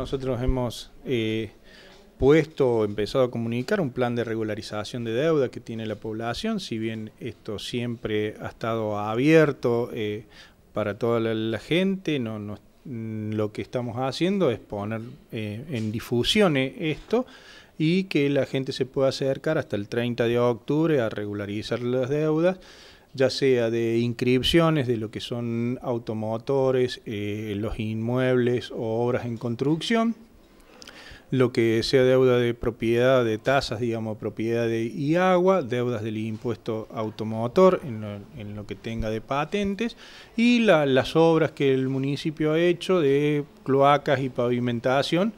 Nosotros hemos eh, puesto, empezado a comunicar un plan de regularización de deuda que tiene la población, si bien esto siempre ha estado abierto eh, para toda la, gente, mm, lo que estamos haciendo es poner eh, en difusión eh, esto y que la gente se pueda acercar hasta el 30 de octubre a regularizar las deudas ya sea de inscripciones de lo que son automotores, eh, los inmuebles o obras en construcción lo que sea deuda de propiedad, de tasas, digamos, propiedad de y agua, deudas del impuesto automotor, en lo, que tenga de patentes, y las obras que el municipio ha hecho de cloacas y pavimentación,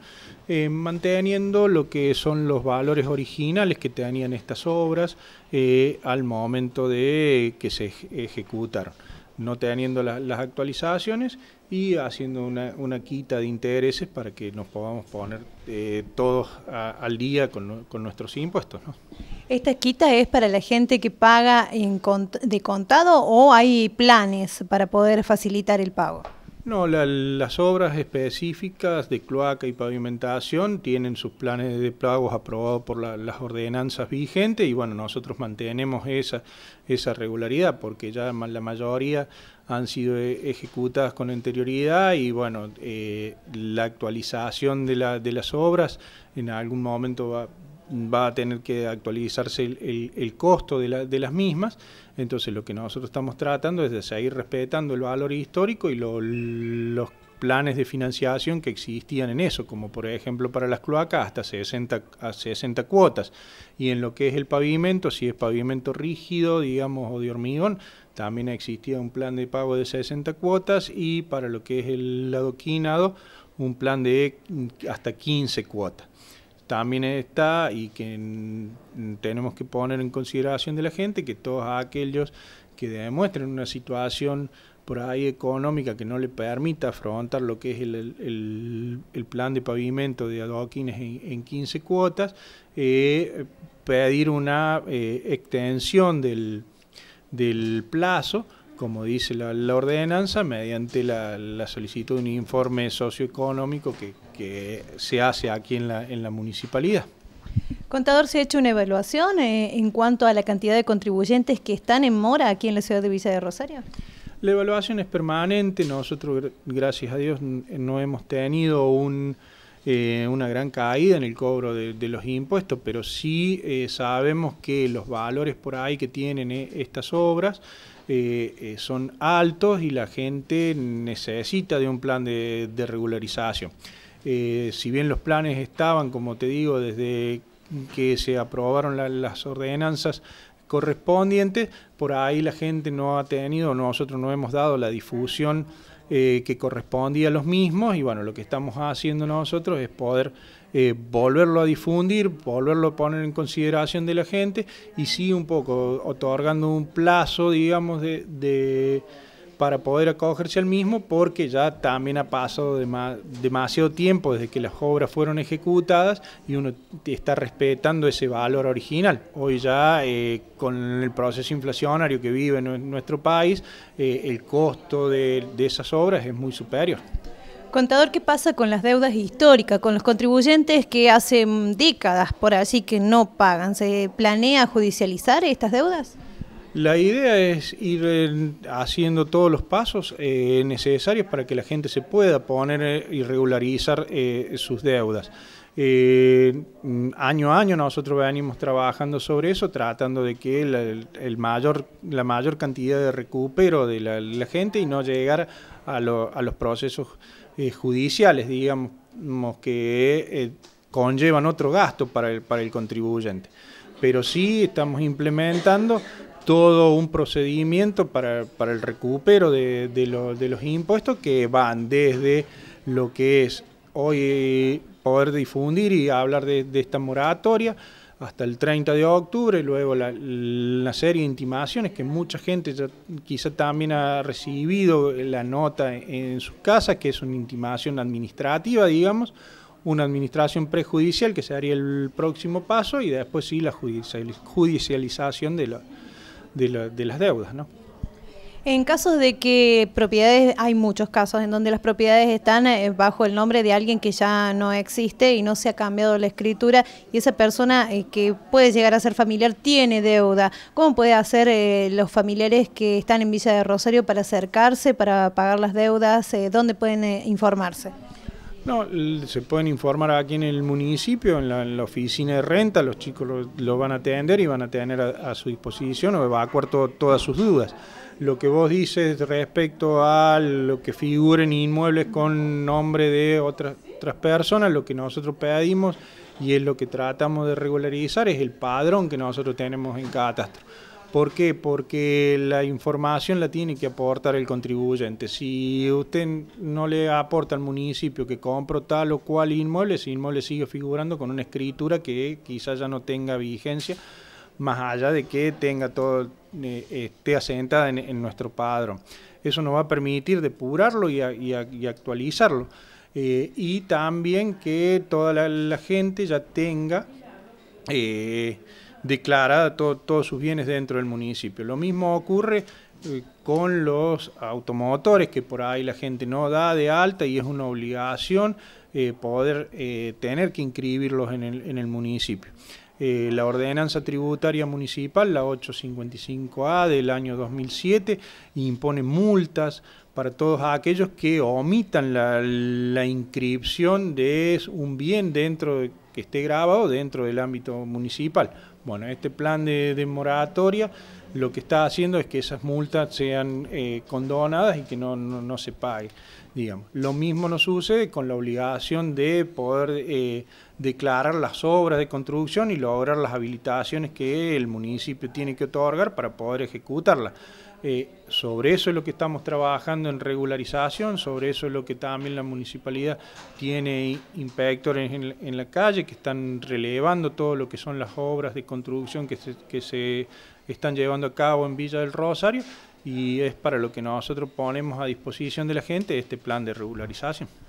eh, manteniendo lo que son los valores originales que tenían estas obras eh, al momento de que se ejecutaron no teniendo las actualizaciones y haciendo una, una, quita de intereses para que nos podamos poner eh, todos al día con, nuestros impuestos. ¿no? ¿Esta quita es para la gente que paga en de contado o hay planes para poder facilitar el pago? No, las obras específicas de cloaca y pavimentación tienen sus planes de pagos aprobados por las ordenanzas vigentes y bueno, nosotros mantenemos esa, esa regularidad porque ya la mayoría han sido e, ejecutadas con anterioridad y bueno, eh, la actualización de, la, de las obras en algún momento va, va a tener que actualizarse el, costo de, las mismas. Entonces lo que nosotros estamos tratando es de seguir respetando el valor histórico y los planes de financiación que existían en eso, como por ejemplo para las cloacas hasta 60, 60 cuotas. Y en lo que es el pavimento, si es pavimento rígido, digamos, o de hormigón, también existía un plan de pago de 60 cuotas y para lo que es el adoquinado, un plan de hasta 15 cuotas también está y que tenemos que poner en consideración de la gente que todos aquellos que demuestren una situación por ahí económica que no le permita afrontar lo que es el, el, plan de pavimento de adoquines en, 15 cuotas, eh, pedir una eh, extensión del plazo como dice la, ordenanza, mediante la, solicitud de un informe socioeconómico que, se hace aquí en la, municipalidad. Contador, ¿se ha hecho una evaluación eh, en cuanto a la cantidad de contribuyentes que están en mora aquí en la ciudad de Villa de Rosario? La evaluación es permanente, nosotros gracias a Dios no hemos tenido eh, una gran caída en el cobro de, los impuestos, pero sí eh, sabemos que los valores por ahí que tienen estas obras eh, eh, son altos y la gente necesita de un plan de, regularización. Eh, si bien los planes estaban, como te digo, desde que se aprobaron las ordenanzas correspondientes, por ahí la gente no ha tenido, nosotros no hemos dado la difusión eh, que corresponde a los mismos y bueno, lo que estamos haciendo nosotros es poder eh, volverlo a difundir, volverlo a poner en consideración de la gente y sí un poco otorgando un plazo, digamos, de para poder acogerse al mismo porque ya también ha pasado demasiado tiempo desde que las obras fueron ejecutadas y uno está respetando ese valor original. Hoy ya eh, con el proceso inflacionario que vive nuestro país, eh, el costo de, esas obras es muy superior. Contador, ¿qué pasa con las deudas históricas, con los contribuyentes que hace décadas por así que no pagan? ¿Se planea judicializar estas deudas? La idea es ir eh, haciendo todos los pasos eh, necesarios para que la gente se pueda poner eh, y regularizar sus deudas. año a año nosotros venimos trabajando sobre eso, tratando de que la, mayor, la mayor cantidad de recupero de la, gente y no llegar a, los procesos judiciales, digamos, que conllevan otro gasto para para el contribuyente. Pero sí estamos implementando todo un procedimiento para, el recupero de, los impuestos que van desde lo que es hoy poder difundir y hablar de, esta moratoria hasta el 30 de octubre, luego la, serie de intimaciones que mucha gente quizá también ha recibido la nota en, sus casas, que es una intimación administrativa, digamos, una administración prejudicial, que sería el próximo paso, y después sí la judicialización de los de, las deudas, ¿no? En casos de que propiedades, hay muchos casos en donde las propiedades están eh, bajo el nombre de alguien que ya no existe y no se ha cambiado la escritura y esa persona eh, que puede llegar a ser familiar tiene deuda. ¿Cómo puede hacer eh, los familiares que están en Villa de Rosario para acercarse, para pagar las deudas? ¿Dónde pueden informarse? No, se pueden informar aquí en el municipio, en la, oficina de renta, los chicos lo, van a atender y van a tener a, su disposición o va a acuerdo todas sus dudas. Lo que vos dices respecto a lo que figuren inmuebles con nombre de otras, otras personas, lo que nosotros pedimos y es lo que tratamos de regularizar es el padrón que nosotros tenemos en catastro. ¿Por qué? Porque la información la tiene que aportar el contribuyente. Si usted no le aporta al municipio que compro tal o cual inmueble, ese inmueble sigue figurando con una escritura que quizás ya no tenga vigencia, más allá de que tenga todo, eh, esté asentada en, nuestro padrón. Eso nos va a permitir depurarlo y, actualizarlo. Eh, y también que toda la, gente ya tenga... Eh, declarada todos sus bienes dentro del municipio. Lo mismo ocurre eh, con los automotores, que por ahí la gente no da de alta y es una obligación eh, poder eh, tener que inscribirlos en el, municipio. la ordenanza tributaria municipal, la 855A del año 2007, impone multas para todos aquellos que omitan la, inscripción de un bien dentro que esté grabado dentro del ámbito municipal. Bueno, este plan de, moratoria lo que está haciendo es que esas multas sean eh, condonadas y que no, se pague, digamos. Lo mismo nos sucede con la obligación de poder... Eh, declarar las obras de construcción y lograr las habilitaciones que el municipio tiene que otorgar para poder ejecutarlas. Eh, sobre eso es lo que estamos trabajando en regularización, sobre eso es lo que también la municipalidad tiene inspectores en, la calle que están relevando todo lo que son las obras de construcción que que se están llevando a cabo en Villa del Rosario y es para lo que nosotros ponemos a disposición de la gente este plan de regularización.